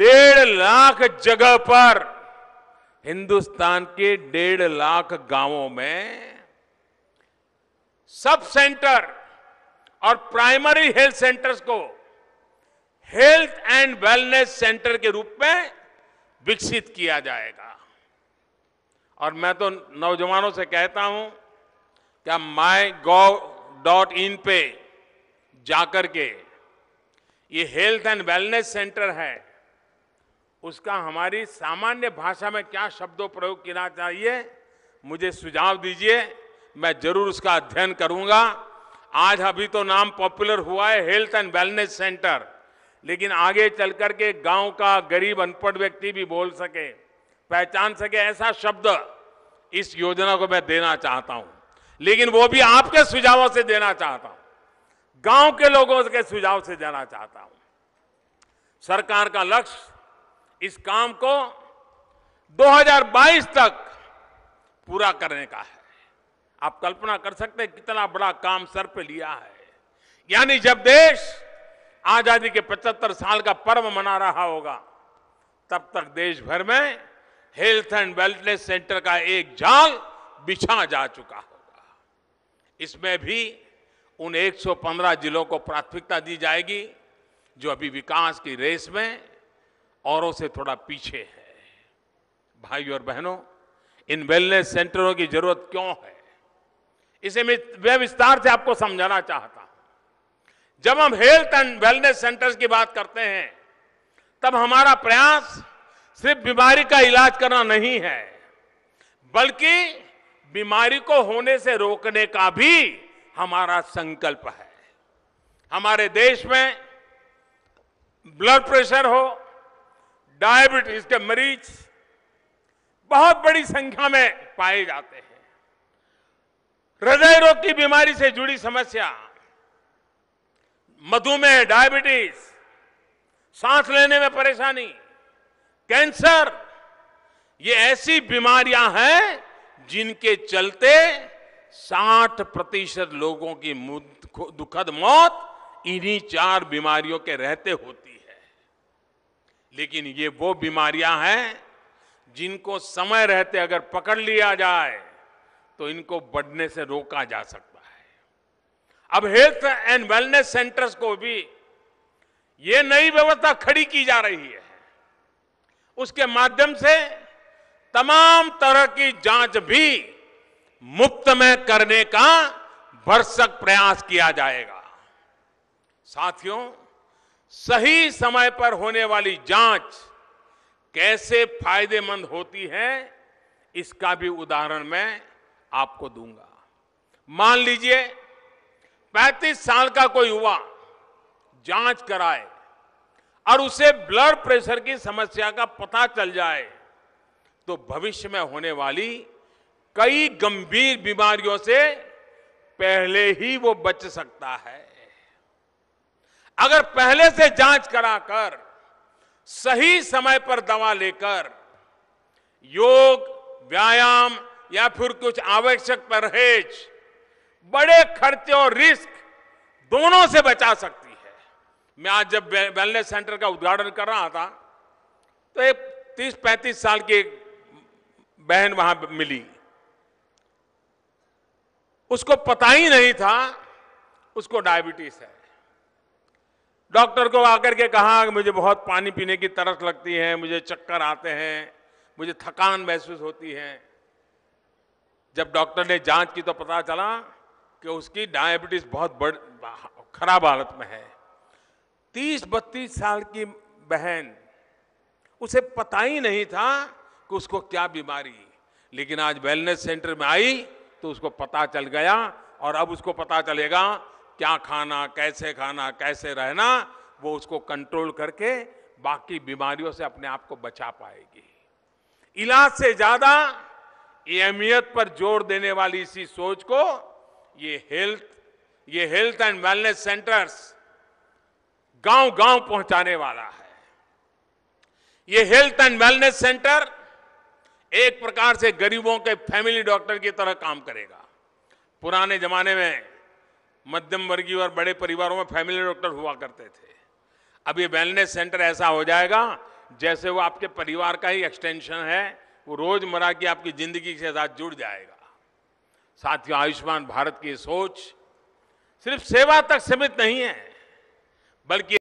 डेढ़ लाख जगह पर हिंदुस्तान के डेढ़ लाख गांवों में सब सेंटर और प्राइमरी हेल्थ सेंटर्स को हेल्थ एंड वेलनेस सेंटर के रूप में विकसित किया जाएगा और मैं तो नौजवानों से कहता हूं कि आप माई गॉव डॉट इन पे जाकर के ये हेल्थ एंड वेलनेस सेंटर है उसका हमारी सामान्य भाषा में क्या शब्दों प्रयोग किया चाहिए मुझे सुझाव दीजिए मैं जरूर उसका अध्ययन करूंगा आज अभी तो नाम पॉपुलर हुआ है हेल्थ एंड वेलनेस सेंटर लेकिन आगे चल करके गांव का गरीब अनपढ़ व्यक्ति भी बोल सके पहचान सके ऐसा शब्द इस योजना को मैं देना चाहता हूं लेकिन वो भी आपके सुझावों से देना चाहता हूं गांव के लोगों के सुझाव से देना चाहता हूं सरकार का लक्ष्य इस काम को 2022 तक पूरा करने का है आप कल्पना कर सकते हैं कितना बड़ा काम सर पे लिया है यानी जब देश आजादी के 75 साल का पर्व मना रहा होगा तब तक देश भर में हेल्थ एंड वेलनेस सेंटर का एक जाल बिछा जा चुका होगा इसमें भी उन 115 जिलों को प्राथमिकता दी जाएगी जो अभी विकास की रेस में औरों से थोड़ा पीछे है भाई और बहनों इन वेलनेस सेंटरों की जरूरत क्यों है इसे मैं वे विस्तार से आपको समझाना चाहता हूं जब हम हेल्थ एंड वेलनेस सेंटर्स की बात करते हैं तब हमारा प्रयास सिर्फ बीमारी का इलाज करना नहीं है बल्कि बीमारी को होने से रोकने का भी हमारा संकल्प है हमारे देश में ब्लड प्रेशर हो डायबिटीज के मरीज बहुत बड़ी संख्या में पाए जाते हैं हृदय रोग की बीमारी से जुड़ी समस्या मधुमेह डायबिटीज सांस लेने में परेशानी कैंसर ये ऐसी बीमारियां हैं जिनके चलते 60 प्रतिशत लोगों की दुखद मौत इन्हीं चार बीमारियों के रहते होती है लेकिन ये वो बीमारियां हैं जिनको समय रहते अगर पकड़ लिया जाए तो इनको बढ़ने से रोका जा सकता है अब हेल्थ एंड वेलनेस सेंटर्स को भी ये नई व्यवस्था खड़ी की जा रही है उसके माध्यम से तमाम तरह की जांच भी मुफ्त में करने का भरसक प्रयास किया जाएगा साथियों सही समय पर होने वाली जांच कैसे फायदेमंद होती है इसका भी उदाहरण मैं आपको दूंगा मान लीजिए 35 साल का कोई युवा जांच कराए और उसे ब्लड प्रेशर की समस्या का पता चल जाए तो भविष्य में होने वाली कई गंभीर बीमारियों से पहले ही वो बच सकता है अगर पहले से जांच कराकर सही समय पर दवा लेकर योग व्यायाम या फिर कुछ आवश्यक परहेज बड़े खर्चे और रिस्क दोनों से बचा सकती है मैं आज जब वेलनेस सेंटर का उद्घाटन कर रहा था तो एक तीस पैंतीस साल की बहन वहां मिली उसको पता ही नहीं था उसको डायबिटीज है डॉक्टर को आकर के कहा मुझे बहुत पानी पीने की तरस लगती है मुझे चक्कर आते हैं मुझे थकान महसूस होती है जब डॉक्टर ने जांच की तो पता चला कि उसकी डायबिटीज बहुत बड़ खराब हालत में है तीस बत्तीस साल की बहन उसे पता ही नहीं था कि उसको क्या बीमारी लेकिन आज वेलनेस सेंटर में आई तो उसको पता चल गया और अब उसको पता चलेगा क्या खाना कैसे खाना कैसे रहना वो उसको कंट्रोल करके बाकी बीमारियों से अपने आप को बचा पाएगी इलाज से ज्यादा अहमियत पर जोर देने वाली इसी सोच को ये हेल्थ ये हेल्थ एंड वेलनेस सेंटर्स गांव गांव पहुंचाने वाला है ये हेल्थ एंड वेलनेस सेंटर एक प्रकार से गरीबों के फैमिली डॉक्टर की तरह काम करेगा पुराने जमाने में मध्यम वर्गीय और बड़े परिवारों में फैमिली डॉक्टर हुआ करते थे अब ये वेलनेस सेंटर ऐसा हो जाएगा जैसे वो आपके परिवार का ही एक्सटेंशन है वो रोजमर्रा की आपकी जिंदगी के साथ जुड़ जाएगा साथियों आयुष्मान भारत की सोच सिर्फ सेवा तक सीमित नहीं है बल्कि